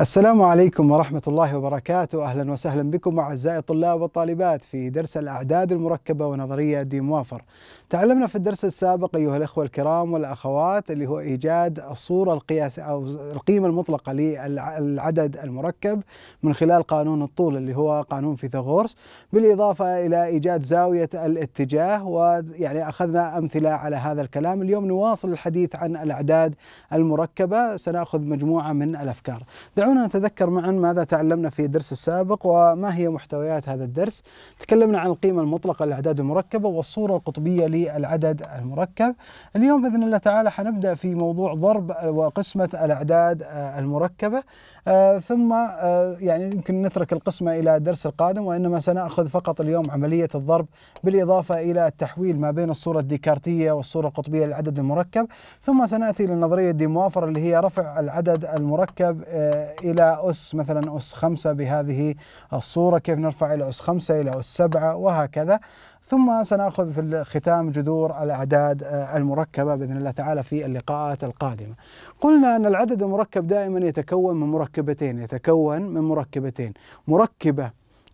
السلام عليكم ورحمة الله وبركاته أهلا وسهلا بكم أعزائي الطلاب والطالبات في درس الأعداد المركبة ونظرية دي موافر تعلمنا في الدرس السابق أيها الأخوة الكرام والأخوات اللي هو إيجاد الصورة القياس أو القيمة المطلقة للعدد المركب من خلال قانون الطول اللي هو قانون فيثاغورس بالإضافة إلى إيجاد زاوية الاتجاه ويعني أخذنا أمثلة على هذا الكلام اليوم نواصل الحديث عن الأعداد المركبة سنأخذ مجموعة من الأفكار دعونا نتذكر معا ماذا تعلمنا في الدرس السابق وما هي محتويات هذا الدرس تكلمنا عن القيمة المطلقة للأعداد المركبة والصورة القطبية للعدد المركب اليوم بإذن الله تعالى حنبدأ في موضوع ضرب وقسمة الأعداد المركبة آه، ثم آه، يعني يمكن نترك القسمة إلى الدرس القادم وإنما سنأخذ فقط اليوم عملية الضرب بالإضافة إلى التحويل ما بين الصورة الديكارتية والصورة القطبية للعدد المركب ثم سنأتي للنظرية الديموافر اللي هي رفع العدد المركب آه، إلى أس مثلا أس خمسة بهذه الصورة كيف نرفع إلى أس خمسة إلى أس سبعة وهكذا ثم سنأخذ في الختام جذور الأعداد آه، المركبة بإذن الله تعالى في اللقاءات القادمة قلنا أن العدد المركب دائما يتكون من مركبتين يتكون من مركبتين مركبة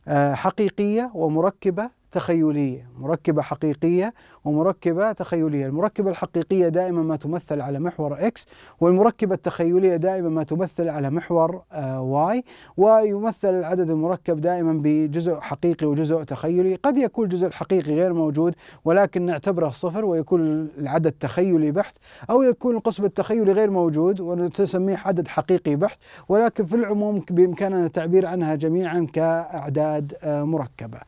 آه، حقيقية ومركبة تخيلية مركبة حقيقية ومركبة تخيلية المركبة الحقيقية دائما ما تمثل على محور X والمركبة التخيلية دائما ما تمثل على محور آه، Y ويمثل العدد المركب دائما بجزء حقيقي وجزء تخيلي قد يكون الجزء الحقيقي غير موجود ولكن نعتبره صفر ويكون العدد تخيلي بحت أو يكون القسم التخيلي غير موجود ونسميه عدد حقيقي بحت ولكن في العموم بإمكاننا التعبير عنها جميعا كأعداد آه، مركبة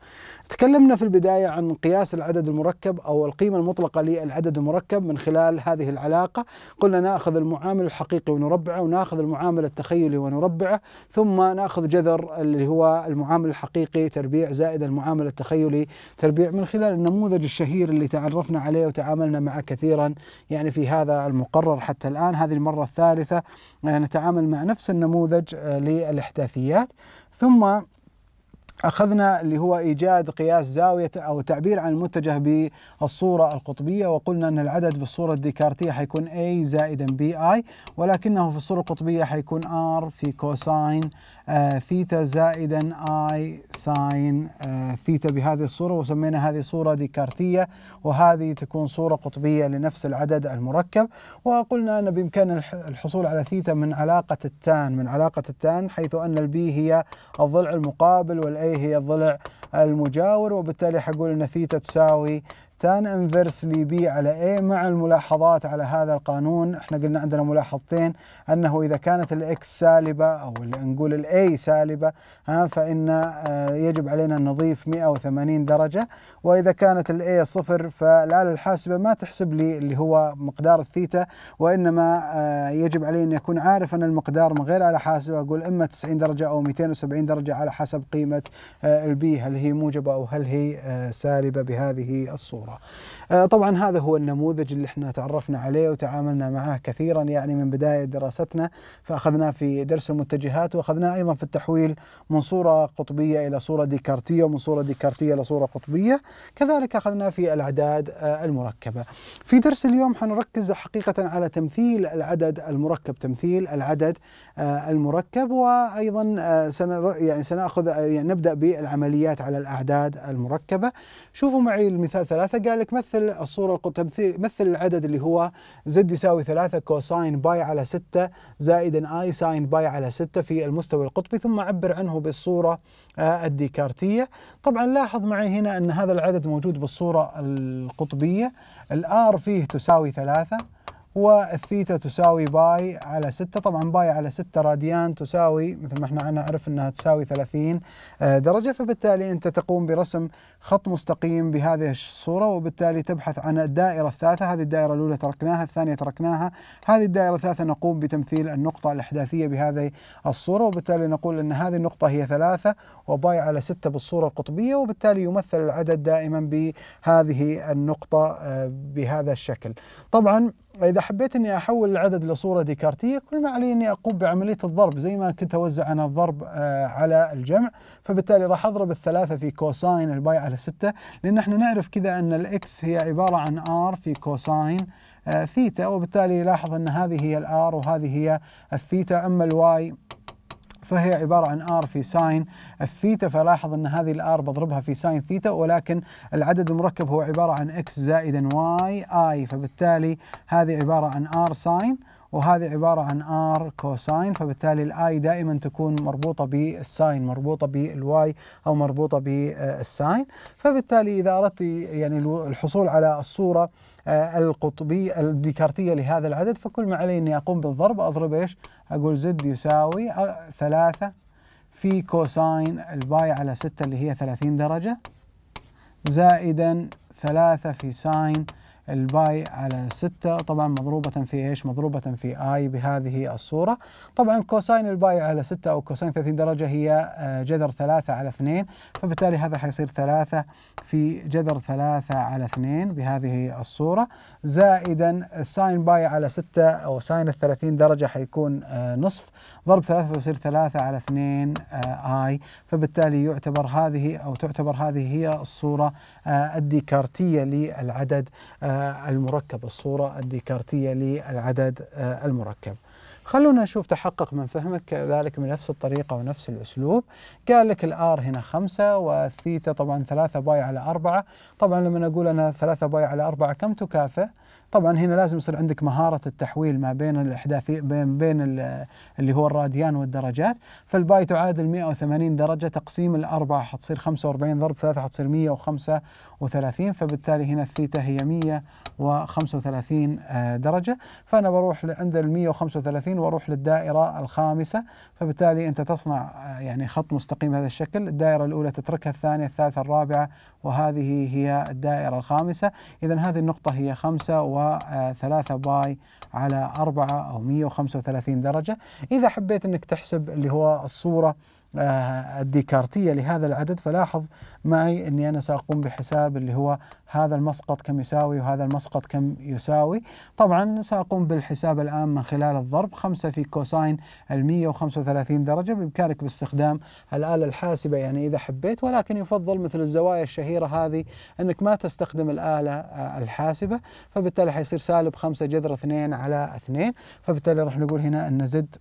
تكلمنا في البداية عن قياس العدد المركب أو القيمة المطلقة للعدد المركب من خلال هذه العلاقة قلنا نأخذ المعامل الحقيقي ونربعه ونأخذ المعامل التخيلي ونربعه ثم نأخذ جذر اللي هو المعامل الحقيقي تربيع زائد المعامل التخيلي تربيع من خلال النموذج الشهير اللي تعرفنا عليه وتعاملنا معه كثيرا يعني في هذا المقرر حتى الآن هذه المرة الثالثة آه، نتعامل مع نفس النموذج آه، للإحداثيات ثم أخذنا اللي هو إيجاد قياس زاوية أو تعبير عن المتجه بالصورة القطبية وقلنا أن العدد بالصورة الديكارتية حيكون A زائدا بي آي ولكنه في الصورة القطبية حيكون R في كوساين آه، ثيتا زائدا اي آه، ساين ثيتا بهذه الصورة وسمينا هذه صورة ديكارتية وهذه تكون صورة قطبية لنفس العدد المركب وقلنا أن بإمكان الحصول على ثيتا من علاقة التان من علاقة التان حيث أن البي هي الضلع المقابل والأي هي الضلع المجاور وبالتالي حقول أن ثيتا تساوي تان لي بي على اي مع الملاحظات على هذا القانون احنا قلنا عندنا ملاحظتين انه اذا كانت الاكس سالبه او نقول الاي سالبه ها فان آه، يجب علينا ان نضيف 180 درجه واذا كانت الاي صفر فالاله الحاسبه ما تحسب لي اللي هو مقدار الثيتا وانما آه، يجب علي ان يكون عارف ان المقدار من غير اله حاسبه اقول اما 90 درجه او 270 درجه على حسب قيمه آه، البي هل هي موجبه او هل هي سالبه بهذه الصوره ほら آه، طبعا هذا هو النموذج اللي احنا تعرفنا عليه وتعاملنا معه كثيرا يعني من بداية دراستنا فأخذناه في درس المتجهات وأخذناه أيضا في التحويل من صورة قطبية إلى صورة ديكارتية ومن صورة ديكارتية إلى صورة قطبية كذلك أخذناه في الأعداد آه، المركبة في درس اليوم حنركز حقيقة على تمثيل العدد المركب تمثيل العدد آه، المركب وأيضا يعني سنأخذ يعني نبدأ بالعمليات على الأعداد المركبة شوفوا معي المثال ثلاثة قال لك مثل مثل الصورة تمثل مثل العدد اللي هو زد يساوي 3 كوساين باي على 6 زائد اي ساين باي على 6 في المستوى القطبي ثم عبر عنه بالصورة آه، الديكارتية طبعا لاحظ معي هنا أن هذا العدد موجود بالصورة القطبية الآر فيه تساوي 3 والثيتا تساوي باي على 6 طبعا باي على 6 راديان تساوي مثل ما احنا نعرف انها تساوي 30 آه، درجة فبالتالي انت تقوم برسم خط مستقيم بهذه الصورة وبالتالي تبحث عن الدائرة الثالثة هذه الدائرة الأولى تركناها الثانية تركناها هذه الدائرة الثالثة نقوم بتمثيل النقطة الأحداثية بهذه الصورة وبالتالي نقول ان هذه النقطة هي ثلاثة وباي على 6 بالصورة القطبية وبالتالي يمثل العدد دائما بهذه النقطة آه، بهذا الشكل طبعا فإذا حبيت أني أحول العدد لصورة ديكارتية كل ما علي أني أقوم بعملية الضرب زي ما كنت أوزع أنا الضرب آه، على الجمع فبالتالي راح أضرب الثلاثة في كوساين الباي على ستة لأن احنا نعرف كذا أن الإكس هي عبارة عن آر في كوساين آه، ثيتا وبالتالي لاحظ أن هذه هي الآر وهذه هي الثيتا أما الواي فهي عبارة عن R في ساين الثيتا فلاحظ أن هذه R بضربها في ساين ثيتا ولكن العدد المركب هو عبارة عن X زائدا Y I فبالتالي هذه عبارة عن R ساين وهذه عبارة عن ار كوساين فبالتالي الاي دائما تكون مربوطة بالساين مربوطة بالواي أو مربوطة بالساين فبالتالي إذا أردت يعني الحصول على الصورة آه، القطبية الديكارتية لهذا العدد فكل ما علي أني أقوم بالضرب أضرب إيش أقول زد يساوي آه، ثلاثة في كوساين الباي على ستة اللي هي ثلاثين درجة زائدا ثلاثة في ساين الباي على 6 طبعا مضروبة في ايش؟ مضروبة في اي بهذه الصورة طبعا كوساين الباي على 6 او كوساين 30 درجة هي آه، جذر 3 على 2 فبالتالي هذا حيصير 3 في جذر 3 على 2 بهذه الصورة زائدا ساين باي على 6 او ساين ال 30 درجة حيكون آه، نصف ضرب 3 فيصير 3 على 2 آه، اي فبالتالي يعتبر هذه او تعتبر هذه هي الصورة الديكارتية للعدد المركب الصورة الديكارتية للعدد آه، المركب خلونا نشوف تحقق من فهمك ذلك بنفس الطريقة ونفس الأسلوب قال لك الآر هنا خمسة والثيتا طبعا ثلاثة باي على أربعة طبعا لما نقول أنا ثلاثة باي على أربعة كم تكافئ طبعا هنا لازم يصير عندك مهارة التحويل ما بين الإحداثي بين بين اللي هو الراديان والدرجات فالباي تعادل 180 درجة تقسيم الأربعة حتصير 45 ضرب ثلاثة حتصير 105 135 فبالتالي هنا الثيتا هي 135 آه، درجة فأنا بروح عند ال 135 وأروح للدائرة الخامسة فبالتالي أنت تصنع آه، يعني خط مستقيم هذا الشكل الدائرة الأولى تتركها الثانية الثالثة الرابعة وهذه هي الدائرة الخامسة إذا هذه النقطة هي 5 و3 باي على 4 أو 135 درجة إذا حبيت أنك تحسب اللي هو الصورة آه، الديكارتية لهذا العدد فلاحظ معي أني أنا سأقوم بحساب اللي هو هذا المسقط كم يساوي وهذا المسقط كم يساوي طبعا سأقوم بالحساب الآن من خلال الضرب 5 في كوساين ال 135 درجة بإمكانك باستخدام الآلة الحاسبة يعني إذا حبيت ولكن يفضل مثل الزوايا الشهيرة هذه أنك ما تستخدم الآلة آه، الحاسبة فبالتالي حيصير سالب 5 جذر 2 على 2 فبالتالي راح نقول هنا أن زد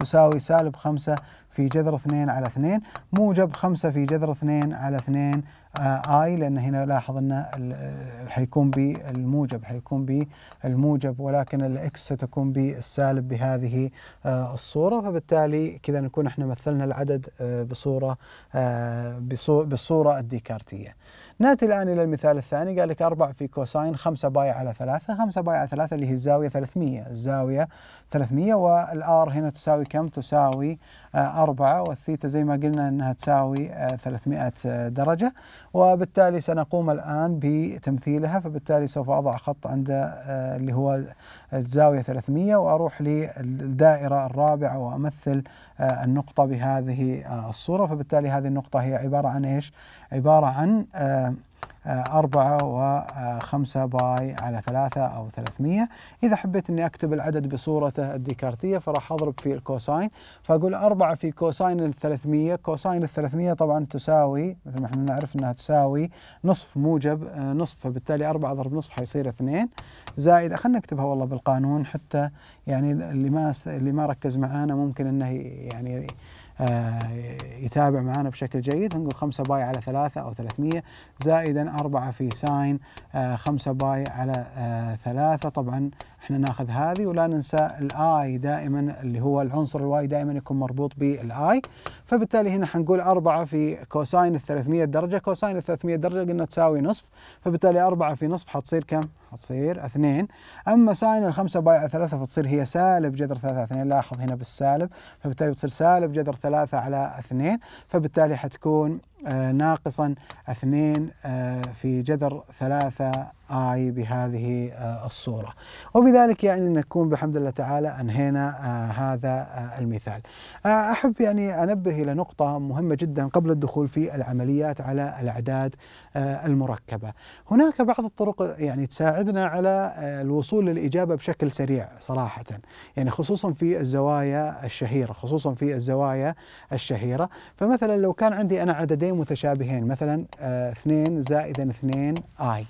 تساوي سالب 5 في جذر 2 على 2 موجب 5 في جذر 2 على 2 آه، اي لان هنا لاحظ ان آه، حيكون بالموجب حيكون بالموجب ولكن الاكس ستكون بالسالب بهذه آه، الصوره فبالتالي كذا نكون احنا مثلنا العدد بصوره بالصوره الديكارتيه. ناتي الآن إلى المثال الثاني قال لك 4 في كوساين 5 باي على 3 5 باي على 3 اللي هي الزاوية 300 الزاوية 300 والآر هنا تساوي كم؟ تساوي 4 آه، والثيتا زي ما قلنا أنها تساوي 300 آه، آه، درجة وبالتالي سنقوم الآن بتمثيلها فبالتالي سوف أضع خط عند اللي هو الزاوية 300 وأروح للدائرة الرابعة وأمثل آه، النقطة بهذه آه، الصورة فبالتالي هذه النقطة هي عبارة عن إيش؟ عبارة عن آه، 4 و5 باي على 3 أو 300 إذا حبيت أني أكتب العدد بصورته الديكارتية فراح أضرب في الكوساين فأقول 4 في كوساين ال 300 كوساين ال 300 طبعا تساوي مثل ما احنا نعرف أنها تساوي نصف موجب آه، نصف فبالتالي 4 ضرب نصف حيصير 2 زائد خلينا نكتبها والله بالقانون حتى يعني اللي ما اللي ما ركز معانا ممكن انه يعني آه، يتابع معنا بشكل جيد هنقول 5 باي على 3 أو 300 زائدا 4 في ساين 5 آه، باي على 3 آه، طبعا احنا ناخذ هذه ولا ننسى الاي دائما اللي هو العنصر الواي دائما يكون مربوط بالاي فبالتالي هنا حنقول 4 في كوساين ال 300 درجه كوساين ال 300 درجه قلنا تساوي نصف فبالتالي 4 في نصف حتصير كم؟ فتصير اثنين أما ساين الخمسة باي ثلاثة فتصير هي سالب جذر ثلاثة اثنين لاحظ هنا بالسالب فبالتالي بتصير سالب جذر ثلاثة على اثنين فبالتالي حتكون آه، ناقصا اثنين آه، في جذر ثلاثة آي بهذه آه، الصورة وبذلك يعني نكون بحمد الله تعالى أنهينا هذا المثال أحب يعني أنبه إلى نقطة مهمة جدا قبل الدخول في العمليات على الأعداد المركبة هناك بعض الطرق يعني تساعدنا على الوصول للإجابة بشكل سريع صراحة يعني خصوصا في الزوايا الشهيرة خصوصا في الزوايا الشهيرة فمثلا لو كان عندي أنا عددين متشابهين مثلا 2 آه، زائدا 2 اي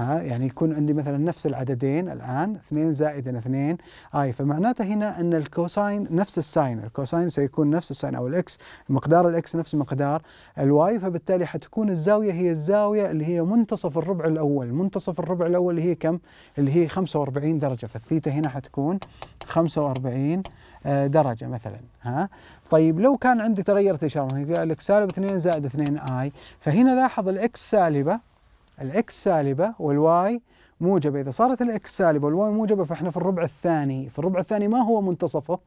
ها يعني يكون عندي مثلا نفس العددين الآن 2 زائد 2 اي آه، فمعناته هنا أن الكوساين نفس الساين الكوساين سيكون نفس الساين أو الإكس مقدار الإكس نفس مقدار الواي فبالتالي حتكون الزاوية هي الزاوية اللي هي منتصف الربع الأول منتصف الربع الأول اللي هي كم؟ اللي هي 45 درجة فالثيتا هنا حتكون 45 آه، درجة مثلا ها طيب لو كان عندي تغيرت الإشارة قال لك سالب 2 زائد 2 اي فهنا لاحظ الإكس سالبة الاكس سالبه والواي موجبه اذا صارت الاكس سالبه والواي موجبه فاحنا في الربع الثاني في الربع الثاني ما هو منتصفه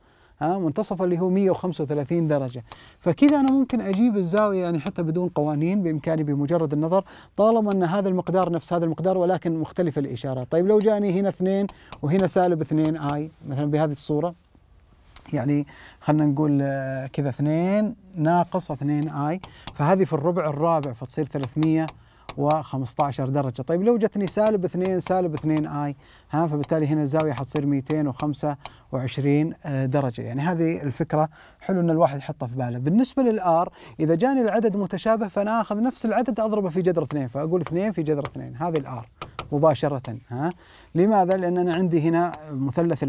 ها منتصفه اللي هو 135 درجه فكذا انا ممكن اجيب الزاويه يعني حتى بدون قوانين بامكاني بمجرد النظر طالما ان هذا المقدار نفس هذا المقدار ولكن مختلفه الاشاره طيب لو جاني هنا 2 وهنا سالب 2 اي مثلا بهذه الصوره يعني خلينا نقول آه، كذا 2 ناقص 2 اي فهذه في الربع الرابع فتصير 300 و15 درجة طيب لو جتني سالب 2 سالب 2 اي ها فبالتالي هنا الزاوية حتصير 225 آه، درجة يعني هذه الفكرة حلو ان الواحد يحطها في باله بالنسبة للآر إذا جاني العدد متشابه فأنا أخذ نفس العدد أضربه في جذر 2 فأقول 2 في جذر 2 هذه الآر مباشرة ها لماذا؟ لأن أنا عندي هنا مثلث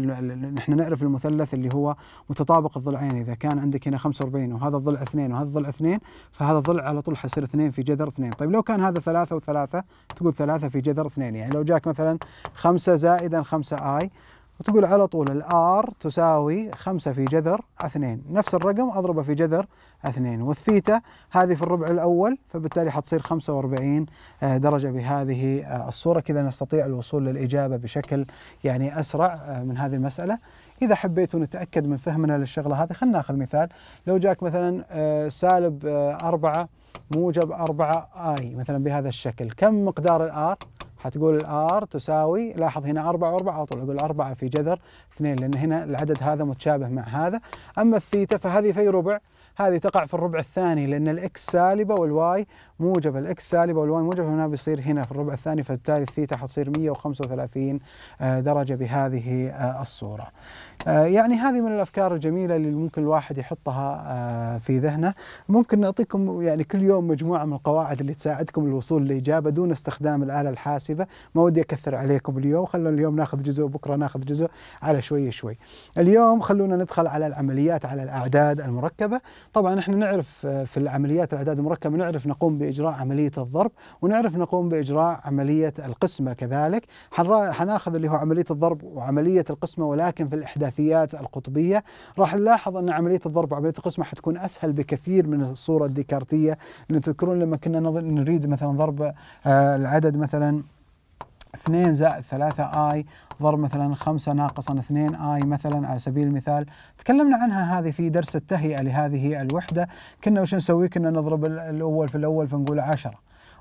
نحن نعرف المثلث اللي هو متطابق الضلعين إذا كان عندك هنا 45 وهذا الضلع اثنين وهذا الضلع اثنين فهذا الضلع على طول حصير اثنين في جذر اثنين، طيب لو كان هذا ثلاثة وثلاثة تقول ثلاثة في جذر اثنين يعني لو جاك مثلا خمسة زائدا خمسة آي وتقول على طول الار تساوي 5 في جذر 2 نفس الرقم اضربه في جذر 2 والثيتا هذه في الربع الاول فبالتالي حتصير 45 آه، درجه بهذه آه، الصوره كذا نستطيع الوصول للاجابه بشكل يعني اسرع آه، من هذه المساله إذا حبيتوا نتأكد من فهمنا للشغلة هذه خلينا ناخذ مثال لو جاك مثلا سالب 4 موجب 4 آي مثلا بهذا الشكل كم مقدار الآر؟ حتقول الار تساوي لاحظ هنا 4 و4 على طول اقول 4 في جذر 2 لان هنا العدد هذا متشابه مع هذا اما الثيتا فهذه في ربع هذه تقع في الربع الثاني لان الاكس سالبه والواي موجب الاكس او والواي موجب هنا بيصير هنا في الربع الثاني فبالتالي الثيتا حتصير 135 آه، درجه بهذه آه، الصوره. آه، يعني هذه من الافكار الجميله اللي ممكن الواحد يحطها في ذهنه، ممكن نعطيكم يعني كل يوم مجموعه من القواعد اللي تساعدكم للوصول للاجابه دون استخدام الاله الحاسبه، ما ودي اكثر عليكم اليوم، خلونا اليوم ناخذ جزء بكره ناخذ جزء على شوي شوي. اليوم خلونا ندخل على العمليات على الاعداد المركبه، طبعا احنا نعرف في العمليات الاعداد المركبه نعرف نقوم باجراء عمليه الضرب ونعرف نقوم باجراء عمليه القسمه كذلك حناخذ اللي هو عمليه الضرب وعمليه القسمه ولكن في الاحداثيات القطبيه راح نلاحظ ان عمليه الضرب وعمليه القسمه حتكون اسهل بكثير من الصوره الديكارتيه لان تذكرون لما كنا نريد مثلا ضرب آه، العدد مثلا 2 زائد 3 اي ضرب مثلا 5 ناقصا 2 اي مثلا على سبيل المثال تكلمنا عنها هذه في درس التهيئه لهذه الوحده كنا وش نسوي كنا نضرب الاول في الاول فنقول 10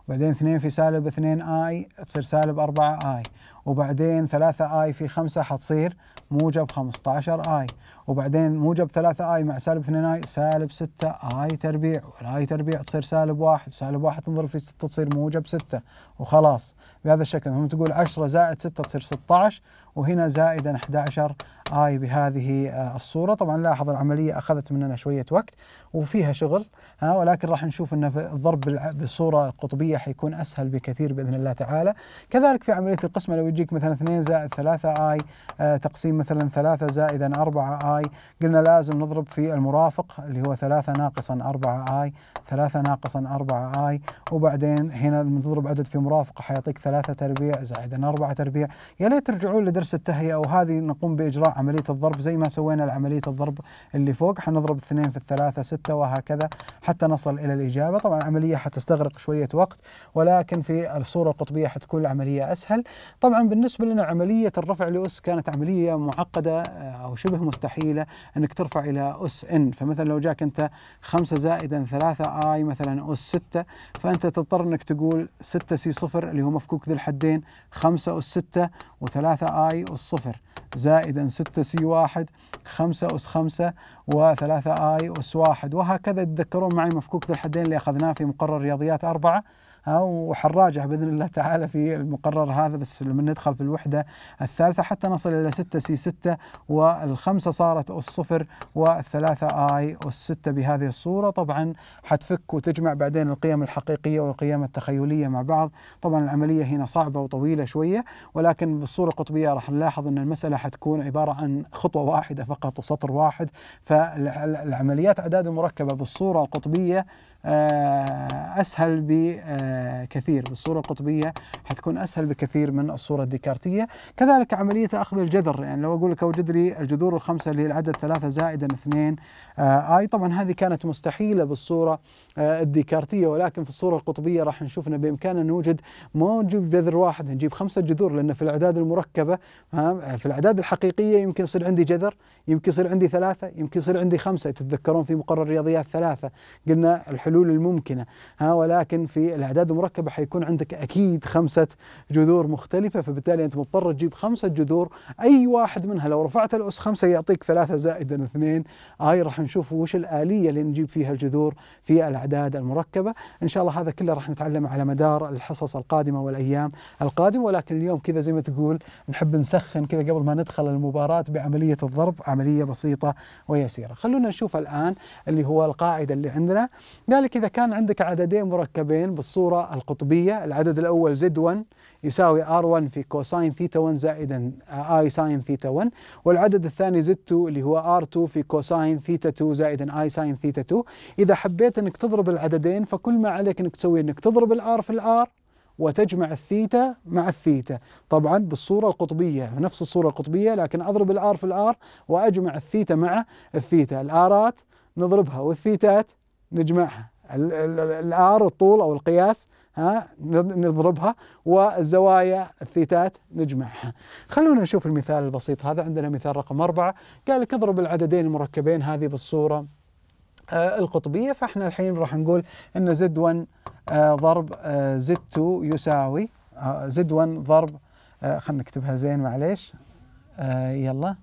وبعدين 2 في سالب 2 اي تصير سالب 4 اي وبعدين 3 اي في 5 حتصير موجب 15 اي وبعدين موجب 3 اي مع سالب 2 اي سالب 6 اي تربيع والاي تربيع تصير سالب 1 سالب 1 تنضرب في 6 تصير موجب 6 وخلاص بهذا الشكل هم تقول 10 زائد 6 تصير 16 وهنا زائدا 11 اي بهذه آه، الصوره طبعا لاحظ العمليه اخذت مننا شويه وقت وفيها شغل ها ولكن راح نشوف ان الضرب بالصوره القطبيه حيكون اسهل بكثير باذن الله تعالى كذلك في عمليه القسمه لو يجيك مثلا 2 زائد 3 اي آه، تقسيم مثلا 3 زائدا 4 اي قلنا لازم نضرب في المرافق اللي هو 3 ناقصا 4 اي 3 ناقصا 4 اي وبعدين هنا نضرب عدد في مرافقه حيعطيك ثلاثه تربيع زائدا اربعه تربيع يا ليت ترجعون لدرس التهيئه وهذه نقوم باجراء عمليه الضرب زي ما سوينا عمليه الضرب اللي فوق حنضرب اثنين في الثلاثه سته وهكذا حتى نصل الى الاجابه طبعا العمليه حتستغرق شويه وقت ولكن في الصوره القطبيه حتكون العمليه اسهل طبعا بالنسبه لنا عمليه الرفع لاس كانت عمليه معقده آه، او شبه مستحيله انك ترفع الى اس ان فمثلا لو جاك انت 5 زائدا 3 اي مثلا اس 6 فانت تضطر انك تقول 6 سي صفر اللي هو مفكوك ذي الحدين 5 أس 6 و3 آي أس صفر زائدا 6 سي 1 5 أس 5 و3 آي أس 1 وهكذا تتذكرون معي مفكوك ذي الحدين اللي أخذناه في مقرر رياضيات 4 وحنراجع باذن الله تعالى في المقرر هذا بس لما ندخل في الوحده الثالثه حتى نصل الى 6 سي 6 والخمسه صارت اس صفر والثلاثه اي اس 6 بهذه الصوره طبعا حتفك وتجمع بعدين القيم الحقيقيه والقيم التخيليه مع بعض طبعا العمليه هنا صعبه وطويله شويه ولكن بالصوره القطبيه راح نلاحظ ان المساله حتكون عباره عن خطوه واحده فقط وسطر واحد فالعمليات اعداد المركبه بالصوره القطبيه آه، اسهل بكثير آه، بالصوره القطبيه حتكون اسهل بكثير من الصوره الديكارتيه كذلك عمليه اخذ الجذر يعني لو اقول لك اوجد لي الجذور الخمسه اللي هي العدد ثلاثة زائدا اثنين آه، اي طبعا هذه كانت مستحيله بالصوره الديكارتيه ولكن في الصوره القطبيه راح نشوف انه بامكاننا نوجد ما نجيب جذر واحد نجيب خمسه جذور لان في الاعداد المركبه في الاعداد الحقيقيه يمكن يصير عندي جذر يمكن يصير عندي ثلاثة يمكن يصير عندي خمسة تتذكرون في مقرر الرياضيات ثلاثة قلنا الحلول الممكنة ها ولكن في الأعداد المركبة حيكون عندك أكيد خمسة جذور مختلفة فبالتالي أنت مضطر تجيب خمسة جذور أي واحد منها لو رفعت الأس خمسة يعطيك ثلاثة زائدا اثنين هاي راح نشوف وش الآلية اللي نجيب فيها الجذور في الأعداد المركبة إن شاء الله هذا كله راح نتعلم على مدار الحصص القادمة والأيام القادمة ولكن اليوم كذا زي ما تقول نحب نسخن كذا قبل ما ندخل المباراة بعملية الضرب عملية بسيطة ويسيرة خلونا نشوف الآن اللي هو القاعدة اللي عندنا ذلك إذا كان عندك عددين مركبين بالصورة القطبية العدد الاول زد Z1 يساوي R1 في كوساين ثيتا 1 زائدا I ساين ثيتا 1 والعدد الثاني زد 2 اللي هو R2 في كوساين ثيتا 2 زائدا I ساين ثيتا 2 إذا حبيت أنك تضرب العددين فكل ما عليك أنك تسوي أنك تضرب الآر في الآر وتجمع الثيتا مع الثيتا طبعا بالصورة القطبية نفس الصورة القطبية لكن أضرب الآر في الآر وأجمع الثيتا مع الثيتا الآرات نضربها والثيتات نجمعها الآر الطول أو القياس ها نضربها والزوايا الثيتات نجمعها خلونا نشوف المثال البسيط هذا عندنا مثال رقم أربعة قال لك اضرب العددين المركبين هذه بالصورة آه، القطبية فاحنا الحين راح نقول أن زد 1 آه، ضرب آه، زد 2 يساوي آه، زد 1 ضرب خلينا نكتبها زين معليش يلا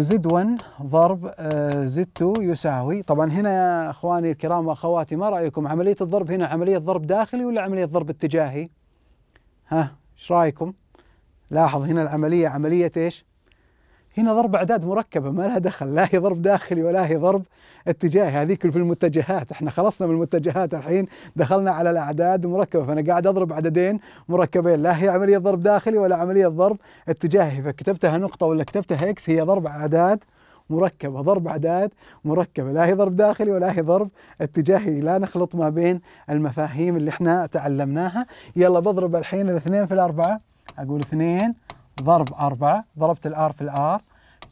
زد 1 ضرب زد 2 يساوي طبعا هنا يا اخواني الكرام واخواتي ما رايكم عمليه الضرب هنا عمليه ضرب داخلي ولا عمليه ضرب اتجاهي؟ ها ايش رايكم؟ لاحظ هنا العمليه عمليه ايش؟ هنا ضرب اعداد مركبه ما لها دخل لا هي ضرب داخلي ولا هي ضرب اتجاهي هذيك في المتجهات احنا خلصنا من المتجهات الحين دخلنا على الاعداد المركبه فانا قاعد اضرب عددين مركبين لا هي عمليه ضرب داخلي ولا عمليه ضرب اتجاهي فكتبتها نقطه ولا كتبتها اكس هي ضرب اعداد مركبه ضرب اعداد مركبه لا هي ضرب داخلي ولا هي ضرب اتجاهي لا نخلط ما بين المفاهيم اللي احنا تعلمناها يلا بضرب الحين الاثنين في الاربعه اقول اثنين ضرب 4 ضربت الار في الار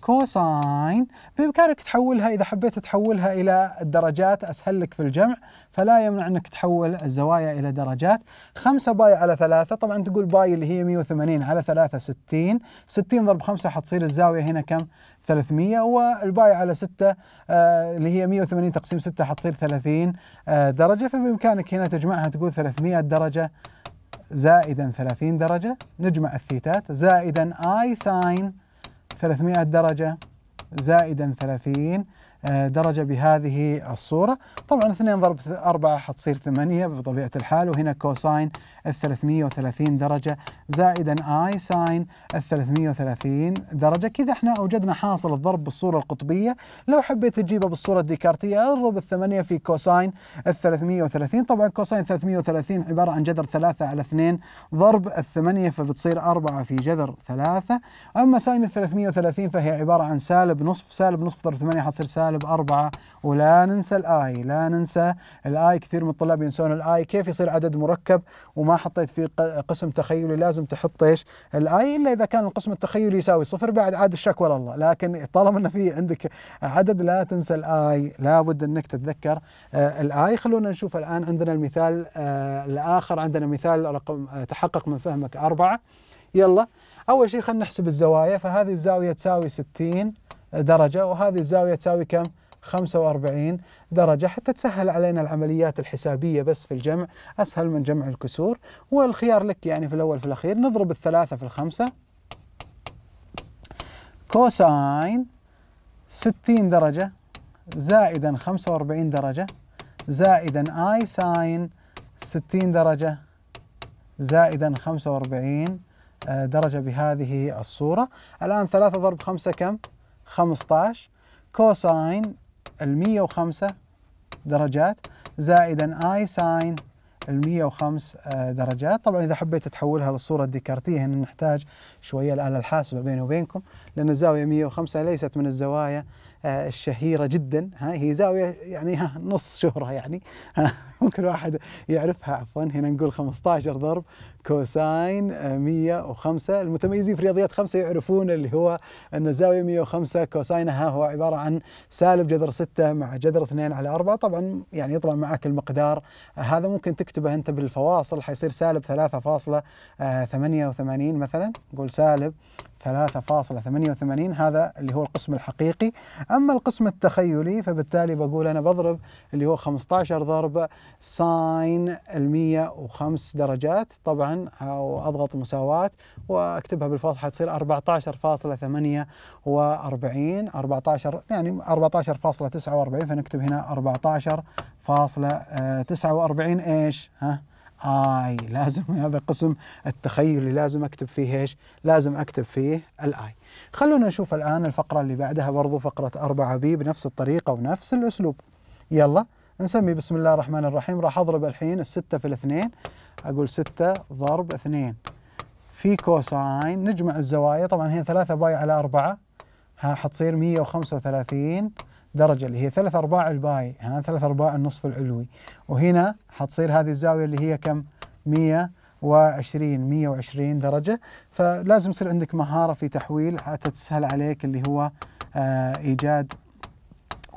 كوساين بإمكانك تحولها إذا حبيت تحولها إلى الدرجات أسهل لك في الجمع فلا يمنع أنك تحول الزوايا إلى درجات 5 باي على 3 طبعا تقول باي اللي هي 180 على 3 60 60 ضرب 5 حتصير الزاوية هنا كم 300 والباي على 6 آه اللي هي 180 تقسيم 6 حتصير 30 آه درجة فبإمكانك هنا تجمعها تقول 300 درجة زائدا 30 درجة نجمع الثيتات زائدا اي ساين 300 درجة زائدا 30 آه، درجة بهذه الصورة طبعا 2 ضرب 4 حتصير 8 بطبيعة الحال وهنا كوساين ال 330 درجة زائدا اي ساين ال 330 درجة كذا احنا أوجدنا حاصل الضرب بالصورة القطبية لو حبيت تجيبه بالصورة الديكارتية اضرب الثمانية في كوساين ال 330 طبعا كوساين 330 عبارة عن جذر 3 على 2 ضرب الثمانية فبتصير 4 في جذر 3 أما ساين ال 330 فهي عبارة عن سالب نصف سالب نصف ضرب 8 حتصير سالب سالب 4 ولا ننسى الاي لا ننسى الاي كثير من الطلاب ينسون الاي كيف يصير عدد مركب وما حطيت فيه قسم تخيلي لازم تحط ايش الاي الا اذا كان القسم التخيلي يساوي صفر بعد عاد الشكوى لله لكن طالما انه في عندك عدد لا تنسى الاي لابد انك تتذكر آه الاي خلونا نشوف الان عندنا المثال آه الاخر عندنا مثال رقم آه، تحقق من فهمك أربعة يلا أول شيء خلينا نحسب الزوايا فهذه الزاوية تساوي 60 درجة وهذه الزاوية تساوي كم؟ 45 درجة حتى تسهل علينا العمليات الحسابية بس في الجمع أسهل من جمع الكسور والخيار لك يعني في الأول في الأخير نضرب الثلاثة في الخمسة كوساين 60 درجة زائدا 45 درجة زائدا آي ساين 60 درجة زائدا 45 آه، درجة بهذه الصورة الآن 3 ضرب 5 كم؟ 15 كوساين ال 105 درجات زائدا اي ساين ال 105 آه، درجات طبعا اذا حبيت تحولها للصوره الديكارتيه هنا نحتاج شويه الاله الحاسبه بيني وبينكم لان الزاويه 105 ليست من الزوايا آه، الشهيره جدا ها هي زاويه يعني ها نص شهره يعني ها ممكن واحد يعرفها عفوا هنا نقول 15 ضرب كوساين 105 آه، المتميزين في رياضيات خمسه يعرفون اللي هو ان الزاويه 105 كوساينها هو عباره عن سالب جذر 6 مع جذر 2 على 4 طبعا يعني يطلع معك المقدار آه، هذا ممكن تكتبه انت بالفواصل حيصير سالب 3.88 مثلا نقول سالب 3.88 هذا اللي هو القسم الحقيقي أما القسم التخيلي فبالتالي بقول أنا بضرب اللي هو 15 ضرب ساين المية 105 درجات طبعا وأضغط مساواة وأكتبها بالفضحة تصير 14.48 14 يعني 14.49 فنكتب هنا 14.49 ايش ها اي لازم هذا قسم التخيلي لازم اكتب فيه ايش؟ لازم اكتب فيه الاي. خلونا نشوف الان الفقره اللي بعدها برضو فقره 4 بي بنفس الطريقه ونفس الاسلوب. يلا نسمي بسم الله الرحمن الرحيم راح اضرب الحين الستة في الاثنين اقول ستة ضرب اثنين في كوساين نجمع الزوايا طبعا هي ثلاثة باي على أربعة ها حتصير 135 درجة اللي هي ثلاث أرباع الباي ها ثلاث أرباع النصف العلوي وهنا حتصير هذه الزاوية اللي هي كم 120 120 درجة فلازم يصير عندك مهارة في تحويل حتى تسهل عليك اللي هو آه إيجاد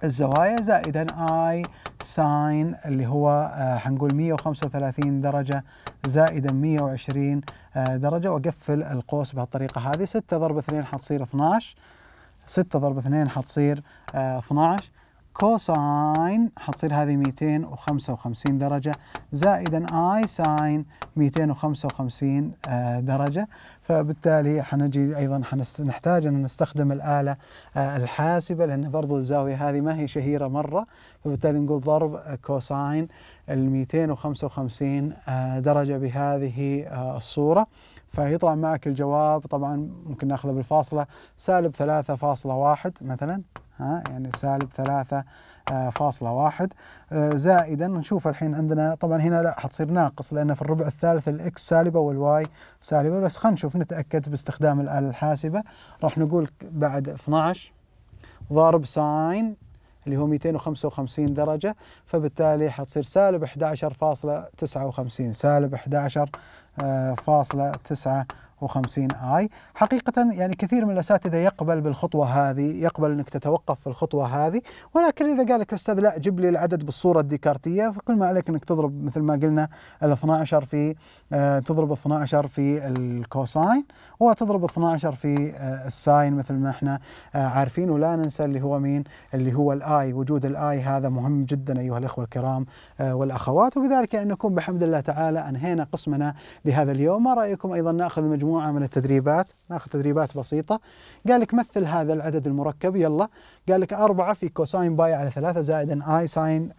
الزوايا زائدا اي ساين اللي هو آه، حنقول 135 درجة زائدا 120 آه درجة واقفل القوس بهالطريقة هذه 6 ضرب 2 حتصير 12 6 ضرب 2 حتصير 12 آه، كوساين حتصير هذه 255 درجة زائدا اي ساين 255 آه، درجة فبالتالي حنجي ايضا حنحتاج ان نستخدم الآلة آه، الحاسبة لان برضو الزاوية هذه ما هي شهيرة مرة فبالتالي نقول ضرب كوساين ال 255 درجة بهذه الصورة فيطلع معك الجواب طبعا ممكن ناخذه بالفاصلة سالب ثلاثة فاصلة واحد مثلا ها يعني سالب ثلاثة آه، فاصلة واحد آه، زائدا نشوف الحين عندنا طبعا هنا لا حتصير ناقص لأن في الربع الثالث الإكس سالبة والواي سالبة بس خلينا نشوف نتأكد باستخدام الآلة الحاسبة راح نقول بعد 12 ضارب ساين اللي هو 255 درجة فبالتالي حتصير سالب 11.59 سالب 11 آه، فاصلة تسعة 50 اي حقيقه يعني كثير من الاساتذه يقبل بالخطوه هذه يقبل انك تتوقف في الخطوه هذه ولكن اذا قال لك الاستاذ لا جيب لي العدد بالصوره الديكارتيه فكل ما عليك انك تضرب مثل ما قلنا ال 12 في آه تضرب 12 في الكوساين وتضرب 12 في آه الساين مثل ما احنا آه عارفين ولا ننسى اللي هو مين اللي هو الاي وجود الاي هذا مهم جدا ايها الاخوه الكرام آه، والاخوات وبذلك أن نكون بحمد الله تعالى انهينا قسمنا لهذا اليوم ما رايكم ايضا ناخذ مجموعه مجموعه من التدريبات ناخذ تدريبات بسيطه قال لك مثل هذا العدد المركب يلا قال لك أربعة في كوساين باي على ثلاثة زائد اي آه، ساين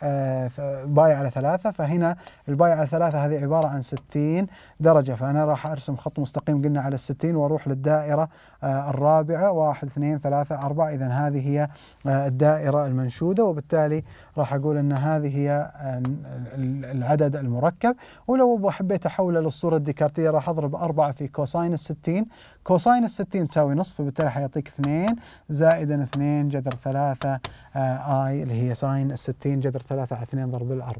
باي على ثلاثة فهنا الباي على ثلاثة هذه عباره عن 60 درجه فانا راح ارسم خط مستقيم قلنا على 60 واروح للدائره آه، الرابعه 1 2 3 4 اذا هذه هي آه، الدائره المنشوده وبالتالي راح اقول ان هذه هي العدد المركب ولو حبيت احوله للصوره الديكارتيه راح اضرب 4 في كوساين ال 60 كوساين ال 60 تساوي نصف فبالتالي حيعطيك 2 زائدا 2 جذر 3 اي آه، اللي هي ساين ال 60 جذر 3 على 2 ضرب ال 4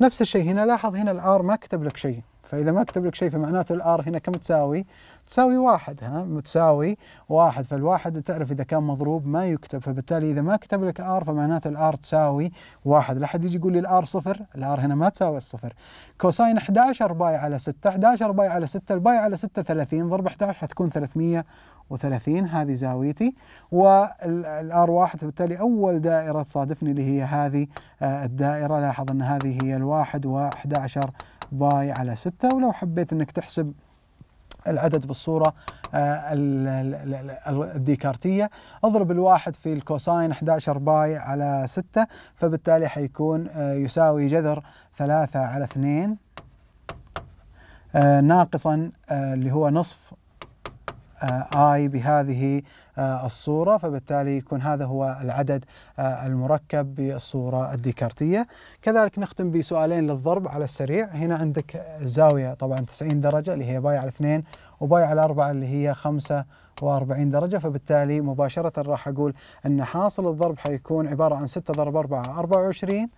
نفس الشيء هنا لاحظ هنا الار ما كتب لك شيء فإذا ما كتب لك شيء فمعناته الآر هنا كم تساوي؟ تساوي واحد ها متساوي واحد فالواحد تعرف إذا كان مضروب ما يكتب فبالتالي إذا ما كتب لك آر فمعناته الآر تساوي واحد لا حد يجي يقول لي الآر صفر الآر هنا ما تساوي الصفر كوساين 11 باي على 6 11 باي على 6 الباي على 6 30 ضرب 11 حتكون 300 هذه زاويتي والار واحد فبالتالي أول دائرة تصادفني اللي هي هذه آه، الدائرة لاحظ أن هذه هي الواحد و11 باي على 6 ولو حبيت انك تحسب العدد بالصورة آه، الديكارتية اضرب الواحد في الكوساين 11 باي على 6 فبالتالي حيكون آه، يساوي جذر 3 على 2 آه، ناقصا اللي هو نصف اي بهذه آه، الصورة فبالتالي يكون هذا هو العدد آه، المركب بالصورة الديكارتية كذلك نختم بسؤالين للضرب على السريع هنا عندك زاوية طبعا 90 درجة اللي هي باي على 2 وباي على 4 اللي هي 5 و40 درجة فبالتالي مباشرة راح أقول أن حاصل الضرب حيكون عبارة عن 6 ضرب 4 24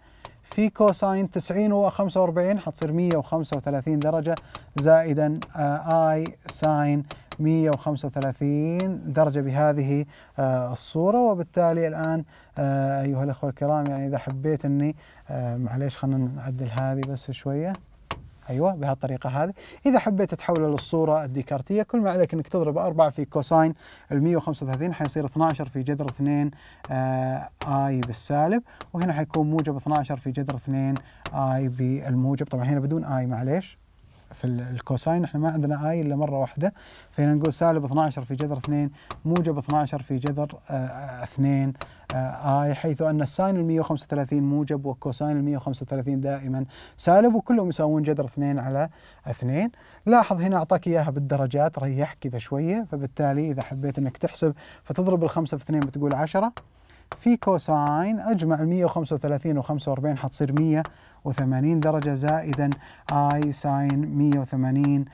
في كوساين 90 و 45 حتصير 135 درجة زائدا آي آه، ساين 135 درجة بهذه آه، الصورة وبالتالي الآن آه، أيها الأخوة الكرام يعني إذا حبيت أني آه، معليش خلينا نعدل هذه بس شوية ايوه بهالطريقه هذه، اذا حبيت تحوله للصوره الديكارتيه كل ما عليك انك تضرب 4 في كوساين ال 135 حيصير 12 في جذر 2 اي بالسالب، وهنا حيكون موجب 12 في جذر 2 اي بالموجب، طبعا هنا بدون اي معليش في الكوساين احنا ما عندنا اي الا مره واحده فهنا نقول سالب 12 في جذر 2 موجب 12 في جذر 2 آه، آه، آه، اي حيث ان الساين ال 135 موجب والكوساين ال 135 دائما سالب وكلهم يساوون جذر 2 على 2 لاحظ هنا اعطاك اياها بالدرجات ريحك كذا شويه فبالتالي اذا حبيت انك تحسب فتضرب الخمسه في 2 بتقول 10 في كوساين اجمع ال 135 و45 حتصير 180 درجه زائدا اي ساين 180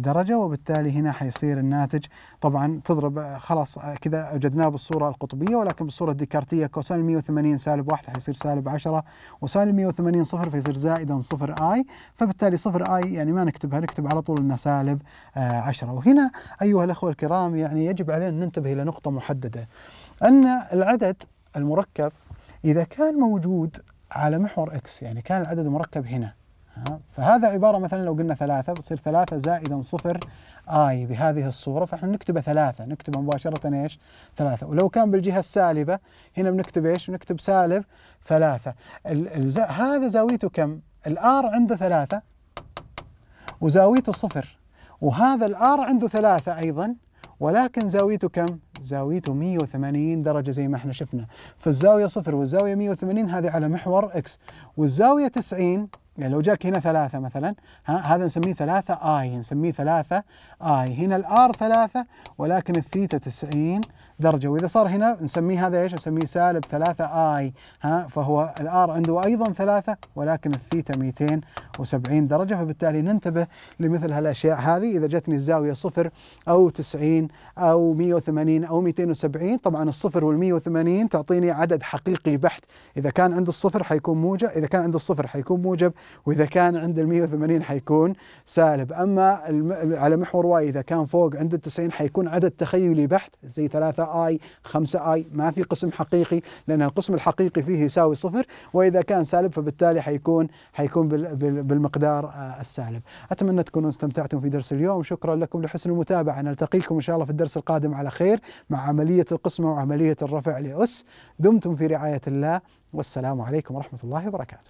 درجه وبالتالي هنا حيصير الناتج طبعا تضرب آه، خلاص آه، كذا وجدناه بالصوره القطبيه ولكن بالصوره الديكارتيه كوساين 180 سالب 1 حيصير سالب 10 وساين 180 صفر فيصير زائدا صفر اي فبالتالي صفر اي يعني ما نكتبها نكتب على طول انه سالب 10 آه، وهنا ايها الاخوه الكرام يعني يجب علينا ننتبه الى نقطه محدده أن العدد المركب إذا كان موجود على محور إكس يعني كان العدد مركب هنا فهذا عبارة مثلا لو قلنا ثلاثة بتصير ثلاثة زائدا صفر آي بهذه الصورة فإحنا نكتبه ثلاثة نكتبه مباشرة إيش ثلاثة ولو كان بالجهة السالبة هنا بنكتب إيش بنكتب سالب ثلاثة هذا زاويته كم الآر عنده ثلاثة وزاويته صفر وهذا الآر عنده ثلاثة أيضا ولكن زاويته كم زاويته 180 درجة زي ما احنا شفنا فالزاوية صفر والزاوية 180 هذه على محور اكس والزاوية 90 يعني لو جاك هنا ثلاثة مثلا ها هذا نسميه ثلاثة اي نسميه ثلاثة اي هنا الار ثلاثة ولكن الثيتا 90 درجة وإذا صار هنا نسميه هذا إيش نسميه سالب 3 آي ها فهو الآر عنده أيضا ثلاثة ولكن الثيتا 270 درجة فبالتالي ننتبه لمثل هالأشياء هذه إذا جتني الزاوية صفر أو 90 أو 180 أو 270 طبعا الصفر وال 180 تعطيني عدد حقيقي بحت إذا كان عند الصفر حيكون موجب إذا كان عند الصفر حيكون موجب وإذا كان عند ال 180 حيكون سالب أما على محور واي إذا كان فوق عند ال 90 حيكون عدد تخيلي بحت زي 3 3 اي 5 اي ما في قسم حقيقي لان القسم الحقيقي فيه يساوي صفر واذا كان سالب فبالتالي حيكون حيكون بالمقدار آه، السالب اتمنى تكونوا استمتعتم في درس اليوم شكرا لكم لحسن المتابعه نلتقيكم ان شاء الله في الدرس القادم على خير مع عمليه القسمه وعمليه الرفع لاس دمتم في رعايه الله والسلام عليكم ورحمه الله وبركاته